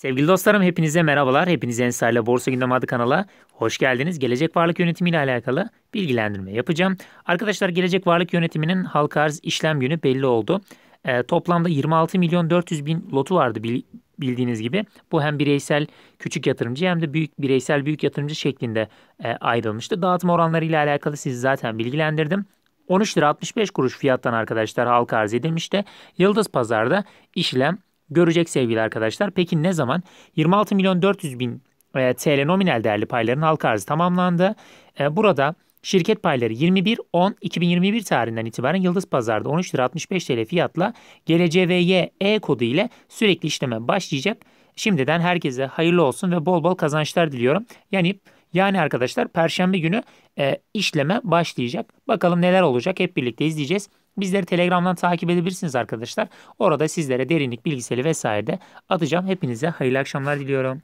Sevgili dostlarım hepinize merhabalar. Hepiniz Hepinize Ensar'la Borsa Gündem adı kanala hoş geldiniz. Gelecek Varlık Yönetimi ile alakalı bilgilendirme yapacağım. Arkadaşlar Gelecek Varlık Yönetimi'nin halka arz işlem günü belli oldu. E, toplamda 26 milyon 400 bin lotu vardı bildiğiniz gibi. Bu hem bireysel küçük yatırımcı hem de büyük bireysel büyük yatırımcı şeklinde e, ayrılmıştı. Dağıtım oranları ile alakalı sizi zaten bilgilendirdim. 13 lira 65 kuruş fiyattan arkadaşlar halka arz edilmişti. Yıldız Pazar'da işlem görecek sevgili arkadaşlar. Peki ne zaman? 26 milyon 400 bin e, TL nominal değerli payların halka arzı tamamlandı. E, burada şirket payları 21-10-2021 tarihinden itibaren Yıldız Pazar'da 13 lira 65 TL fiyatla GLCVY E kodu ile sürekli işleme başlayacak. Şimdiden herkese hayırlı olsun ve bol bol kazançlar diliyorum. Yani yani arkadaşlar perşembe günü e, işleme başlayacak. Bakalım neler olacak hep birlikte izleyeceğiz. Bizleri Telegram'dan takip edebilirsiniz arkadaşlar. Orada sizlere derinlik bilgiseli vesaire de atacağım. Hepinize hayırlı akşamlar diliyorum.